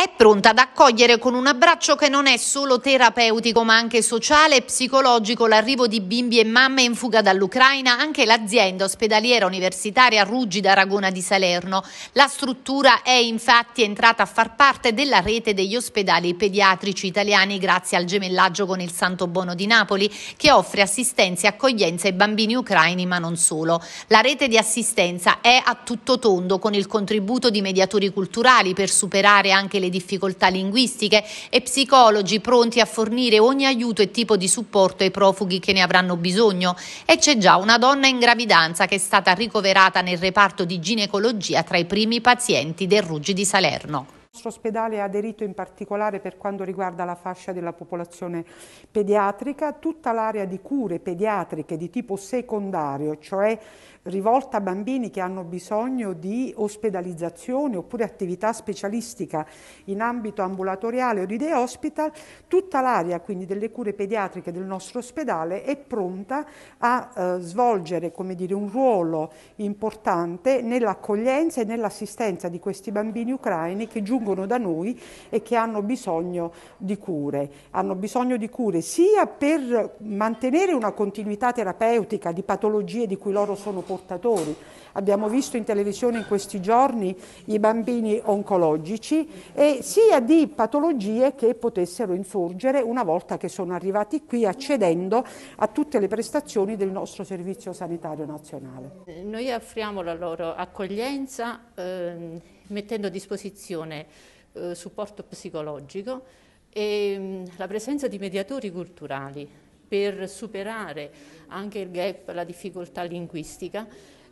è pronta ad accogliere con un abbraccio che non è solo terapeutico ma anche sociale e psicologico l'arrivo di bimbi e mamme in fuga dall'Ucraina, anche l'azienda ospedaliera universitaria Ruggi d'Aragona di Salerno. La struttura è infatti entrata a far parte della rete degli ospedali pediatrici italiani grazie al gemellaggio con il Santo Bono di Napoli che offre assistenza e accoglienza ai bambini ucraini ma non solo. La rete di assistenza è a tutto tondo con il contributo di mediatori culturali per superare anche le delle difficoltà linguistiche e psicologi pronti a fornire ogni aiuto e tipo di supporto ai profughi che ne avranno bisogno. E c'è già una donna in gravidanza che è stata ricoverata nel reparto di ginecologia tra i primi pazienti del Ruggi di Salerno. Il nostro ospedale ha aderito in particolare per quanto riguarda la fascia della popolazione pediatrica, tutta l'area di cure pediatriche di tipo secondario, cioè rivolta a bambini che hanno bisogno di ospedalizzazione oppure attività specialistica in ambito ambulatoriale o di day hospital, tutta l'area quindi delle cure pediatriche del nostro ospedale è pronta a eh, svolgere dire, un ruolo importante nell'accoglienza e nell'assistenza di questi bambini ucraini che giungono vengono da noi e che hanno bisogno di cure. Hanno bisogno di cure sia per mantenere una continuità terapeutica di patologie di cui loro sono portatori. Abbiamo visto in televisione in questi giorni i bambini oncologici e sia di patologie che potessero insorgere una volta che sono arrivati qui accedendo a tutte le prestazioni del nostro Servizio Sanitario Nazionale. Noi offriamo la loro accoglienza. Ehm mettendo a disposizione eh, supporto psicologico e mh, mm, la presenza di mediatori culturali per superare anche il gap, la difficoltà linguistica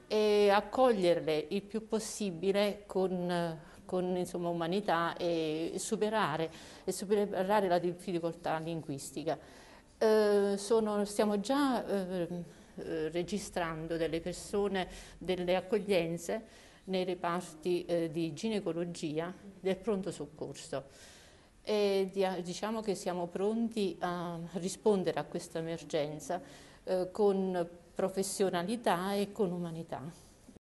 e accoglierle il più possibile con, con insomma, umanità e superare, e superare, la difficoltà linguistica. Eh, sono, stiamo già eh, registrando delle persone, delle accoglienze nei reparti eh, di ginecologia del pronto soccorso. E diciamo che siamo pronti a rispondere a questa emergenza eh, con professionalità e con umanità.